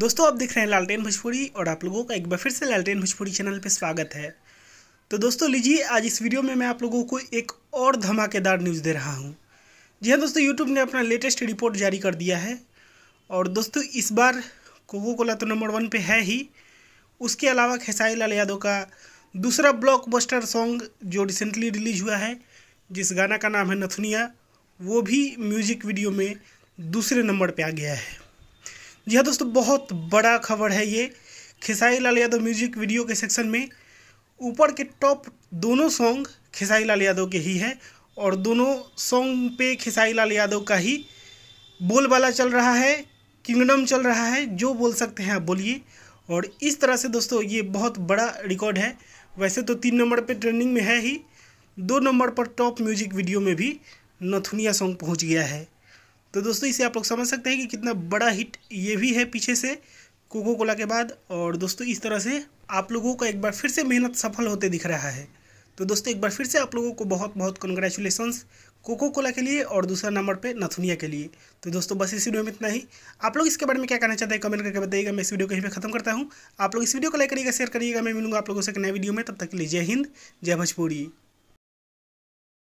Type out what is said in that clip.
दोस्तों आप देख रहे हैं लालटेन भोजपुरी और आप लोगों का एक बार फिर से लालटेन भोजपुरी चैनल पर स्वागत है तो दोस्तों लीजिए आज इस वीडियो में मैं आप लोगों को एक और धमाकेदार न्यूज़ दे रहा हूँ जी हाँ दोस्तों यूट्यूब ने अपना लेटेस्ट रिपोर्ट जारी कर दिया है और दोस्तों इस बार कोको कोला तो नंबर वन पे है ही उसके अलावा खेसारी लाल यादव का दूसरा ब्लॉकबस्टर सॉन्ग जो रिसेंटली रिलीज हुआ है जिस गाना का नाम है नथुनिया वो भी म्यूजिक वीडियो में दूसरे नंबर पे आ गया है जी हाँ दोस्तों बहुत बड़ा खबर है ये खिसाई लाल यादव म्यूजिक वीडियो के सेक्शन में ऊपर के टॉप दोनों सॉन्ग खिसाई लाल यादव के ही है और दोनों सॉन्ग पे खिसाई लाल यादव का ही बोलबाला चल रहा है किंगडम चल रहा है जो बोल सकते हैं आप बोलिए और इस तरह से दोस्तों ये बहुत बड़ा रिकॉर्ड है वैसे तो तीन नंबर पे ट्रेंडिंग में है ही दो नंबर पर टॉप म्यूजिक वीडियो में भी नथुनिया सॉन्ग पहुंच गया है तो दोस्तों इसे आप लोग समझ सकते हैं कि कितना बड़ा हिट ये भी है पीछे से कोको कोला के बाद और दोस्तों इस तरह से आप लोगों का एक बार फिर से मेहनत सफल होते दिख रहा है तो दोस्तों एक बार फिर से आप लोगों को बहुत बहुत कंग्रेचुलेसन्स कोको कोला के लिए और दूसरा नंबर पे नथुनिया के लिए तो दोस्तों बस इस वीडियो में इतना ही आप लोग इसके बारे में क्या कहना चाहते हैं कमेंट करके बताइएगा मैं इस वीडियो को यहीं पे खत्म करता हूँ आप लोग इस वीडियो को लाइक करिएगा शेयर करिएगा मैं मिलूंगा आप लोगों से एक नए वीडियो में तब तक के लिए जय हिंद जय भोजपुरी